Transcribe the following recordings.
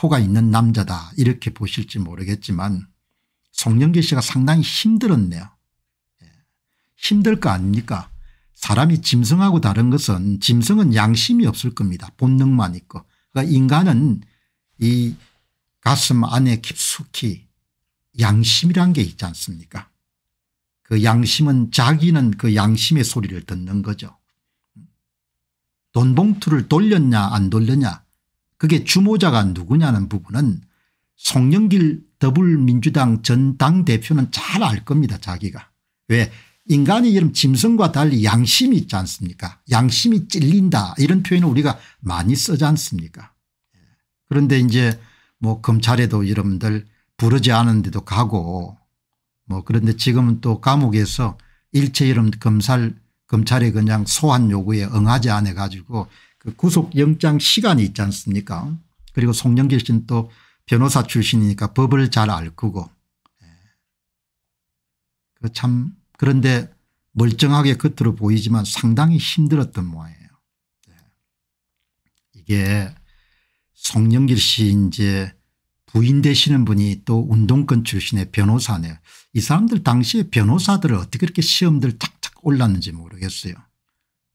포가 있는 남자다 이렇게 보실지 모르겠지만 송영길 씨가 상당히 힘들었네요. 예. 힘들 거 아닙니까 사람이 짐승하고 다른 것은 짐승은 양심이 없을 겁니다. 본능만 있고 그러니까 인간은 이 가슴 안에 깊숙이 양심이란 게 있지 않습니까 그 양심은 자기는 그 양심의 소리를 듣는 거죠. 음. 돈 봉투를 돌렸냐 안 돌렸냐 그게 주모자가 누구냐는 부분은 송영길 더불민주당 전 당대표는 잘 알 겁니다 자기가. 왜 인간이 이런 짐승과 달리 양심이 있지 않습니까 양심이 찔린다 이런 표현을 우리가 많이 쓰지 않습니까 그런데 이제 뭐 검찰에도 여러분들 부르지 않은데도 가고 뭐 그런데 지금은 또 감옥에서 일체 이런 검찰 검찰의 그냥 소환 요구에 응하지 않아 가지고 그 구속영장 시간이 있지 않습니까 그리고 송영길 씨는 또 변호사 출신이니까 법을 잘 알 거고 예. 그 참 그런데 멀쩡하게 겉으로 보이지만 상당히 힘들었던 모양이에요. 예. 이게 송영길 씨 이제 부인 되시는 분이 또 운동권 출신의 변호사네요. 이 사람들 당시에 변호사들을 어떻게 이렇게 시험들 착착 올랐는지 모르겠어요.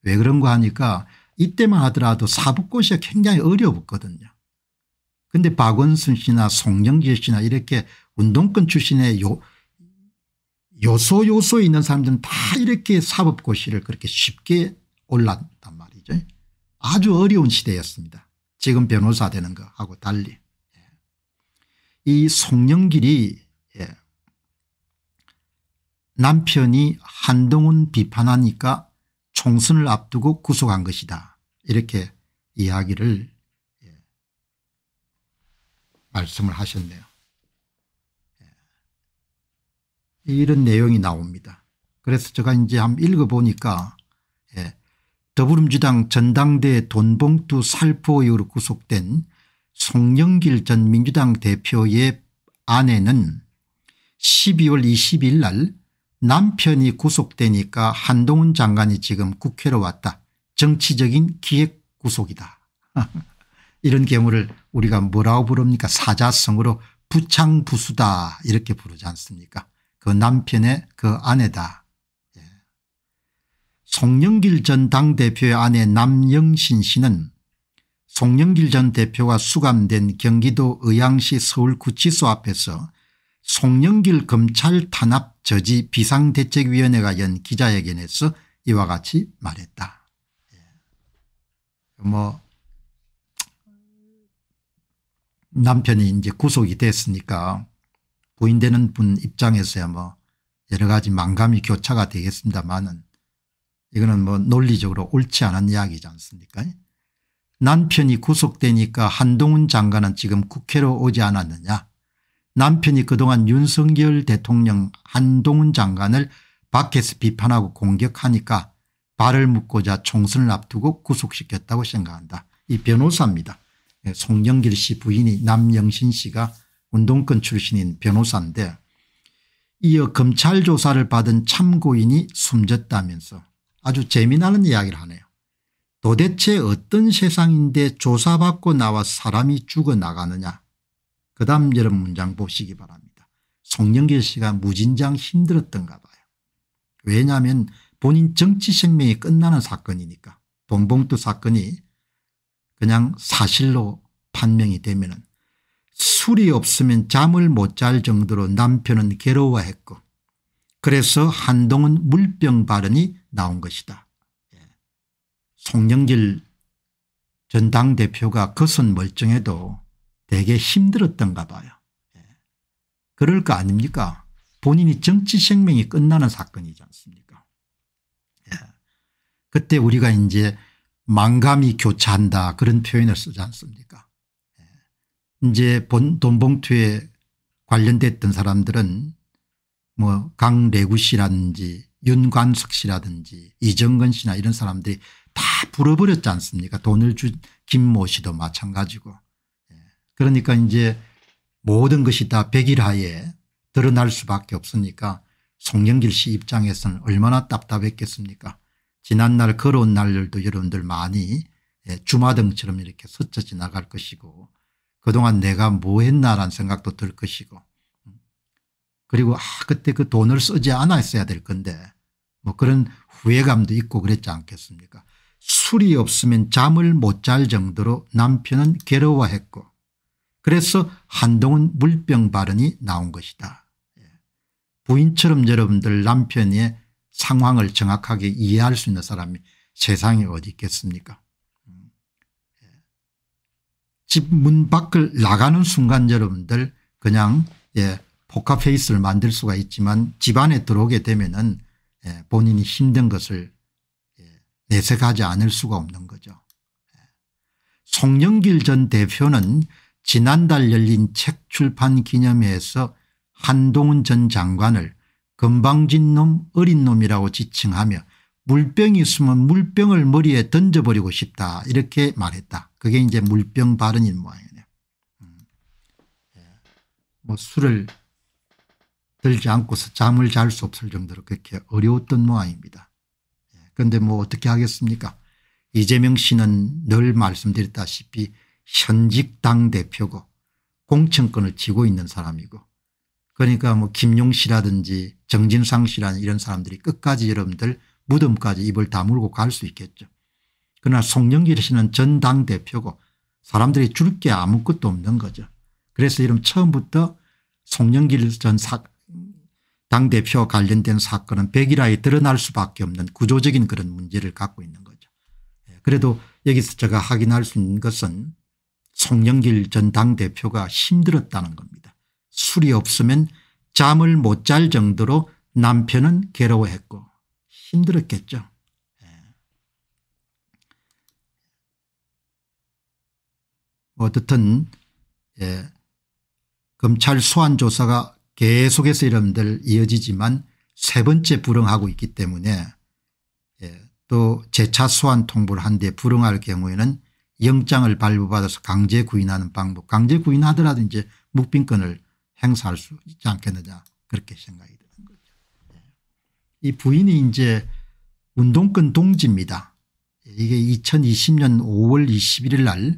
왜 그런가 하니까 이때만 하더라도 사법고시가 굉장히 어려웠거든요. 근데 박원순 씨나 송영길 씨나 이렇게 운동권 출신의 요, 요소 요소에 있는 사람들은 다 이렇게 사법고시를 그렇게 쉽게 올랐단 말이죠. 아주 어려운 시대였습니다. 지금 변호사 되는 거하고 달리. 예. 이 송영길이 예. 남편이 한동훈 비판하니까 총선을 앞두고 구속한 것이다 이렇게 이야기를 예. 말씀을 하셨네요. 예. 이런 내용이 나옵니다. 그래서 제가 이제 한번 읽어보니까 예. 더불어민주당 전당대 돈봉투 살포 이후로 구속된 송영길 전 민주당 대표의 아내는 12월 20일 날 남편이 구속되니까 한동훈 장관이 지금 국회로 왔다. 정치적인 기획 구속이다. 이런 경우를 우리가 뭐라고 부릅니까 사자성으로 부창부수다 이렇게 부르지 않습니까 그 남편의 그 아내다. 예. 송영길 전 당대표의 아내 남영신 씨는 송영길 전 대표가 수감된 경기도 의왕시 서울구치소 앞에서 송영길 검찰 탄압 저지 비상대책위원회가 연 기자회견에서 이와 같이 말했다. 예. 뭐 남편이 이제 구속이 됐으니까 부인되는 분 입장에서야 뭐 여러 가지 망감이 교차가 되겠습니다만은 이거는 뭐 논리적으로 옳지 않은 이야기지 않습니까? 예. 남편이 구속되니까 한동훈 장관은 지금 국회로 오지 않았느냐 남편이 그동안 윤석열 대통령 한동훈 장관을 밖에서 비판하고 공격하니까 발을 묶고자 총선을 앞두고 구속시켰다고 생각한다. 이 변호사입니다. 예, 송영길 씨 부인이 남영신 씨가 운동권 출신인 변호사인데 이어 검찰 조사를 받은 참고인이 숨졌다면서 아주 재미나는 이야기를 하네요. 도대체 어떤 세상인데 조사받고 나와 사람이 죽어나가느냐 그 다음 여러분 문장 보시기 바랍니다. 송영길 씨가 무진장 힘들었던가 봐요. 왜냐하면 본인 정치 생명이 끝나는 사건이니까 돈봉투 사건이 그냥 사실로 판명이 되면 술이 없으면 잠을 못 잘 정도로 남편은 괴로워했고 그래서 한동훈 물병 발언이 나온 것이다. 예. 송영길 전 당대표가 그은 멀쩡해도 되게 힘들었던가 봐요. 예. 그럴 거 아닙니까? 본인이 정치 생명이 끝나는 사건이지 않습니까? 예. 그때 우리가 이제 망감이 교차한다 그런 표현을 쓰지 않습니까? 예. 이제 본 돈봉투에 관련됐던 사람들은 뭐 강래구 씨라든지 윤관석 씨라든지 이정근 씨나 이런 사람들이 다 불어버렸지 않습니까? 돈을 준 김모 씨도 마찬가지고 그러니까 이제 모든 것이 다 백일 하에 드러날 수밖에 없으니까 송영길 씨 입장에서는 얼마나 답답했겠습니까 지난날 걸어온 날들도 여러분들 많이 예, 주마등처럼 이렇게 스쳐 지나갈 것이고 그동안 내가 뭐 했나라는 생각도 들 것이고 그리고 아 그때 그 돈을 쓰지 않았어야 될 건데 뭐 그런 후회감도 있고 그랬지 않겠습니까 술이 없으면 잠을 못 잘 정도로 남편은 괴로워했고 그래서 한동훈 물병 발언이 나온 것이다. 예. 부인처럼 여러분들 남편의 상황을 정확하게 이해할 수 있는 사람이 세상에 어디 있겠습니까 음. 예. 집문 밖을 나가는 순간 여러분들 그냥 예, 포카페이스를 만들 수가 있지만 집 안에 들어오게 되면 은 예, 본인이 힘든 것을 예, 내색하지 않을 수가 없는 거죠. 예. 송영길 전 대표는 지난달 열린 책 출판 기념회에서 한동훈 전 장관을 금방진놈 어린 놈이라고 지칭하며 물병이 있으면 물병을 머리에 던져버리고 싶다 이렇게 말했다. 그게 이제 물병 발언인 모양이네요. 음. 예. 뭐 술을 들지 않고서 잠을 잘 수 없을 정도로 그렇게 어려웠던 모양입니다. 예. 그런데 뭐 어떻게 하겠습니까 이재명 씨는 늘 말씀드렸다시피 현직 당대표고 공천권을 쥐고 있는 사람이고 그러니까 뭐 김용 씨라든지 정진상 씨라는 이런 사람들이 끝까지 여러분들 무덤까지 입을 다물고 갈 수 있겠죠. 그러나 송영길 씨는 전 당대표고 사람들이 줄 게 아무것도 없는 거죠. 그래서 이런 처음부터 송영길 전 사, 당대표 관련된 사건은 백일하에 드러날 수밖에 없는 구조적인 그런 문제를 갖고 있는 거죠. 예, 그래도 여기서 제가 확인할 수 있는 것은 송영길 전 당대표가 힘들었다는 겁니다. 술이 없으면 잠을 못 잘 정도로 남편은 괴로워했고 힘들었겠죠. 예. 뭐 어쨌든 예, 검찰 소환 조사가 계속해서 이러분들 이어지지만 세 번째 불응하고 있기 때문에 예, 또 재차 소환 통보를 한데 불응할 경우에는 영장을 발부받아서 강제 구인하는 방법 강제 구인하더라도 이제 묵빈권을 행사할 수 있지 않겠느냐 그렇게 생각이 드는 거죠. 네. 이 부인이 이제 운동권 동지입니다. 이게 2020년 5월 21일 날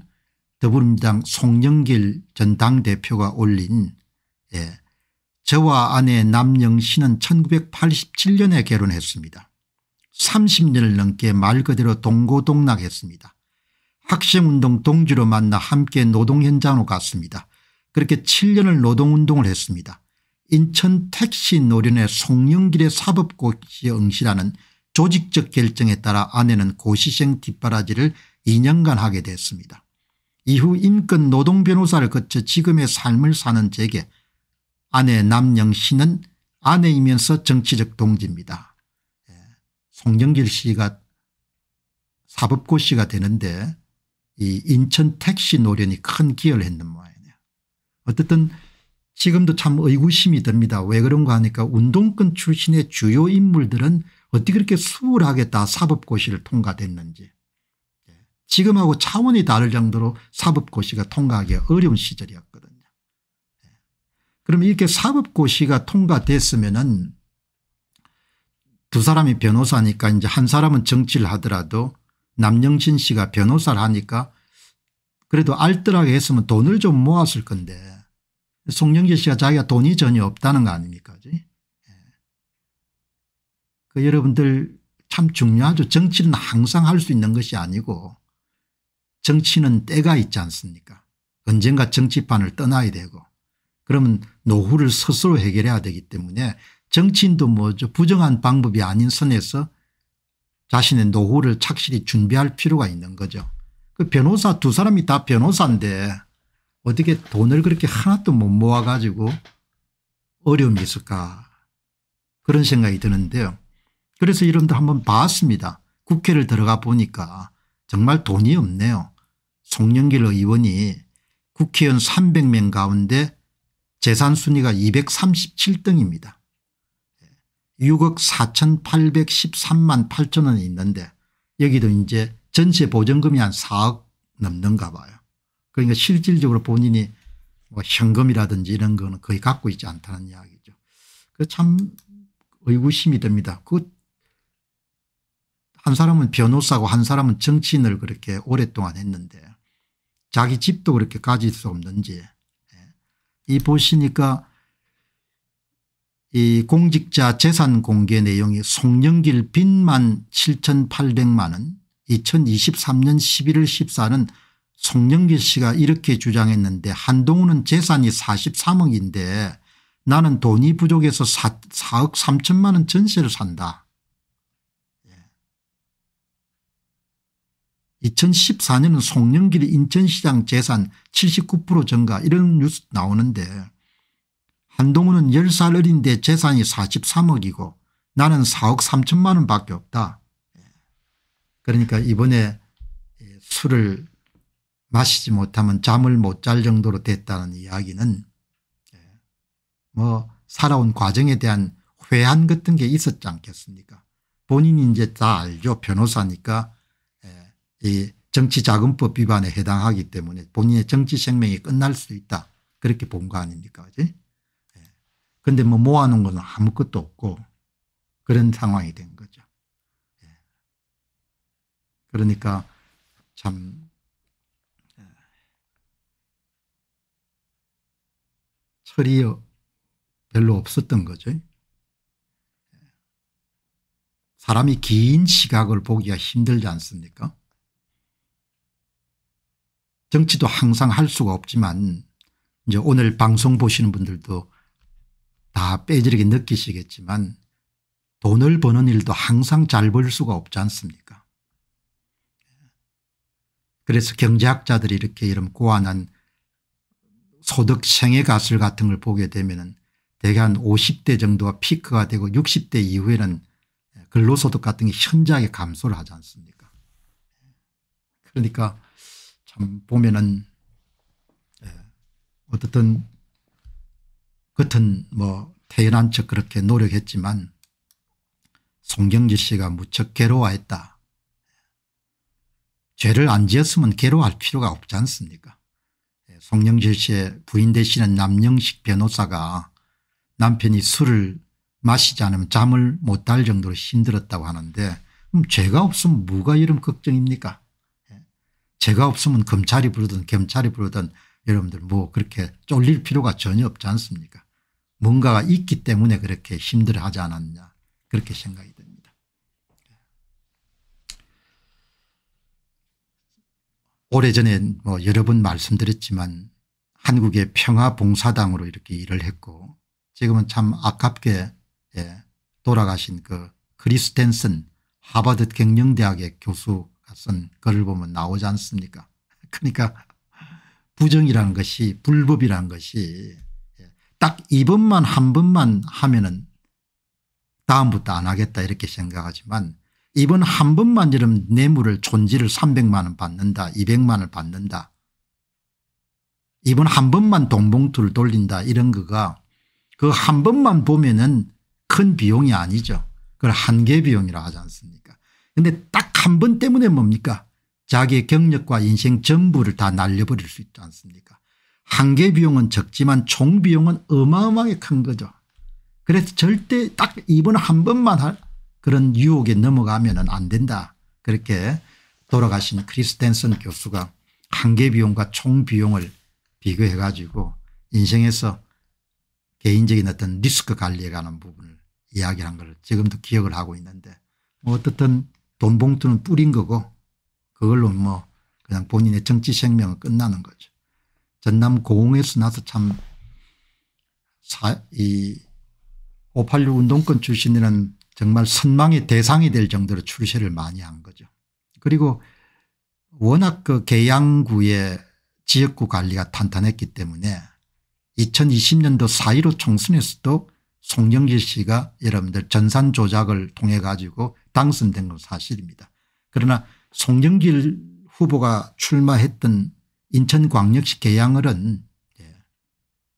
더불어민주당 송영길 전 당대표가 올린 예, 저와 아내 남영 씨는 1987년에 결혼했습니다. 30년을 넘게 말 그대로 동고동락했습니다. 학생운동 동지로 만나 함께 노동현장으로 갔습니다. 그렇게 7년을 노동운동을 했습니다. 인천 택시 노련의 송영길의 사법고시에 응시라는 조직적 결정에 따라 아내는 고시생 뒷바라지를 2년간 하게 됐습니다. 이후 인권 노동 변호사를 거쳐 지금의 삶을 사는 제게 아내 남영 씨는 아내이면서 정치적 동지입니다. 예, 송영길 씨가 사법고시가 되는데 이 인천 택시 노련이 큰 기여를 했는 모양이네요. 어쨌든 지금도 참 의구심이 듭니다. 왜 그런가 하니까 운동권 출신의 주요 인물들은 어떻게 그렇게 수월하게 다 사법고시를 통과됐는지 예, 지금하고 차원이 다를 정도로 사법고시가 통과하기 어려운 시절이었거든요. 예, 그럼 이렇게 사법고시가 통과됐으면은 두 사람이 변호사니까 이제 한 사람은 정치를 하더라도 남영진 씨가 변호사를 하니까 그래도 알뜰하게 했으면 돈을 좀 모았을 건데 송영길 씨가 자기가 돈이 전혀 없다는 거 아닙니까 예. 그 여러분들 참 중요하죠. 정치는 항상 할 수 있는 것이 아니고 정치는 때가 있지 않습니까 언젠가 정치판을 떠나야 되고 그러면 노후를 스스로 해결해야 되기 때문에 정치인도 뭐죠 부정한 방법이 아닌 선에서 자신의 노후를 착실히 준비할 필요가 있는 거죠. 그 변호사 두 사람이 다 변호사인데 어떻게 돈을 그렇게 하나도 못 모아가지고 어려움이 있을까 그런 생각이 드는데요. 그래서 이름도 한번 봤습니다. 국회를 들어가 보니까 정말 돈이 없네요. 송영길 의원이 국회의원 300명 가운데 재산순위가 237등입니다. 6억 4813만 8천 원이 있는데 여기도 이제 전체 보증금이 한 4억 넘는가 봐요. 그러니까 실질적으로 본인이 뭐 현금이라든지 이런 거는 거의 갖고 있지 않다는 이야기죠. 그 참 의구심이 듭니다. 그 한 사람은 변호사고 한 사람은 정치인을 그렇게 오랫동안 했는데 자기 집도 그렇게 가질 수 없는지 예. 이 보시니까 이 공직자 재산 공개 내용이 송영길 빚만 7,800만 원 2023년 11월 14는 송영길 씨가 이렇게 주장했는데 한동훈은 재산이 43억인데 나는 돈이 부족해서 4, 4억 3천만 원 전세를 산다. 2014년은 예. 송영길 인천시장 재산 79% 증가 이런 뉴스 나오는데 한동훈은 10살 어린데 재산이 43억이고 나는 4억 3천만 원밖에 없다. 예. 그러니까 이번에 예, 술을 마시지 못하면 잠을 못 잘 정도로 됐다는 이야기는 예, 뭐 살아온 과정에 대한 회한 같은 게 있었지 않겠습니까 본인이 이제 다 알죠 변호사니까 이 정치자금법 위반에 해당하기 때문에 본인의 정치 생명이 끝날 수 있다 그렇게 본 거 아닙니까 그지 근데 뭐 모아놓은 건 아무것도 없고 그런 상황이 된 거죠. 예. 그러니까 참, 예. 철이 별로 없었던 거죠. 예. 사람이 긴 시각을 보기가 힘들지 않습니까? 정치도 항상 할 수가 없지만 이제 오늘 방송 보시는 분들도 다 빼지르게 느끼시겠지만 돈을 버는 일도 항상 잘 벌 수가 없지 않습니까 그래서 경제학자들이 이렇게 이런 고안한 소득 생애 가설 같은 걸 보게 되면 대개 한 50대 정도가 피크가 되고 60대 이후에는 근로소득 같은 게 현저하게 감소를 하지 않습니까 그러니까 참 보면은 예, 어떻든 겉은 뭐 태연한 척 그렇게 노력했지만 송경지 씨가 무척 괴로워했다. 죄를 안 지었으면 괴로워할 필요가 없지 않습니까 예, 송영재 씨의 부인 되시는 남영식 변호사가 남편이 술을 마시지 않으면 잠을 못 달 정도로 힘들었다고 하는데 그럼 죄가 없으면 뭐가 이런 걱정입니까 예, 죄가 없으면 검찰이 부르든 경찰이 부르든 여러분들 뭐 그렇게 쫄릴 필요가 전혀 없지 않습니까 뭔가가 있기 때문에 그렇게 힘들어하지 않았냐 그렇게 생각이 됩니다. 오래전에 뭐 여러 번 말씀드렸지만 한국의 평화봉사당으로 이렇게 일을 했고 지금은 참 아깝게 예, 돌아가신 그 크리스텐슨 하버드 경영대학의 교수가 쓴 글을 보면 나오지 않습니까 그러니까 부정이라는 것이 불법이라는 것이 딱 2번만 한 번만 하면은 다음부터 안 하겠다 이렇게 생각하지만 이번 한 번만 이러 뇌물을 존지를 300만 원 받는다 200만 원 받는다 이번 한 번만 동봉투를 돌린다 이런 거가 그 한 번만 보면은 큰 비용이 아니죠. 그걸 한계 비용이라 하지 않습니까 근데 딱 한 번 때문에 뭡니까 자기의 경력과 인생 전부를 다 날려버릴 수 있지 않습니까 한계 비용은 적지만 총 비용은 어마어마하게 큰 거죠. 그래서 절대 딱 이번 한 번만 할 그런 유혹에 넘어가면 안 된다. 그렇게 돌아가신 크리스텐슨 교수가 한개 비용과 총 비용을 비교해 가지고 인생에서 개인적인 어떤 리스크 관리에 관한 부분을 이야기한 걸 지금도 기억을 하고 있는데 뭐 어떻든 돈 봉투는 뿌린 거고 그걸로 뭐 그냥 본인의 정치 생명은 끝나는 거죠. 전남 고흥에서 나서 참 사, 이, 586 운동권 출신이라는 정말 선망의 대상이 될 정도로 출세를 많이 한 거죠. 그리고 워낙 그 계양구의 지역구 관리가 탄탄했기 때문에 2020년도 4.15 총선에서도 송영길 씨가 여러분들 전산 조작을 통해 가지고 당선된 건 사실입니다. 그러나 송영길 후보가 출마했던 인천광역시 계양을은 예,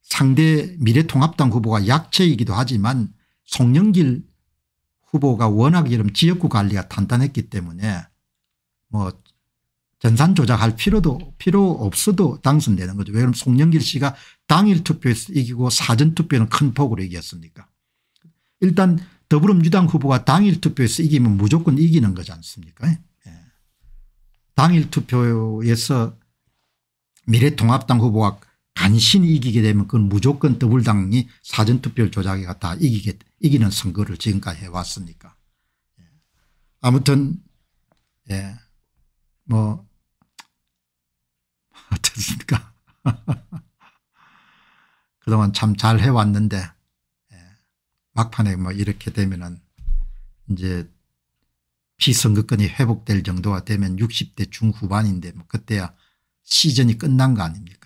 상대 미래통합당 후보가 약체이기도 하지만 송영길 후보가 워낙 이런 지역구 관리가 단단했기 때문에 뭐 전산 조작할 필요도 필요 없어도 당선되는 거죠. 왜냐하면 송영길 씨가 당일 투표에서 이기고 사전 투표는 큰 폭으로 이겼습니까 일단 더불어민주당 후보가 당일 투표에서 이기면 무조건 이기는 거지 않습니까 예. 당일 투표에서 미래통합당 후보가 간신히 이기게 되면 그건 무조건 더불당이 사전투표를 조작해가 다 이기게 이기는 선거를 지금까지 해왔으니까. 예. 아무튼 예. 뭐 어떻습니까 그동안 참 잘 해왔는데 예. 막판에 뭐 이렇게 되면은 이제 피선거권이 회복될 정도가 되면 60대 중후반인데 뭐 그때야 시즌이 끝난 거 아닙니까?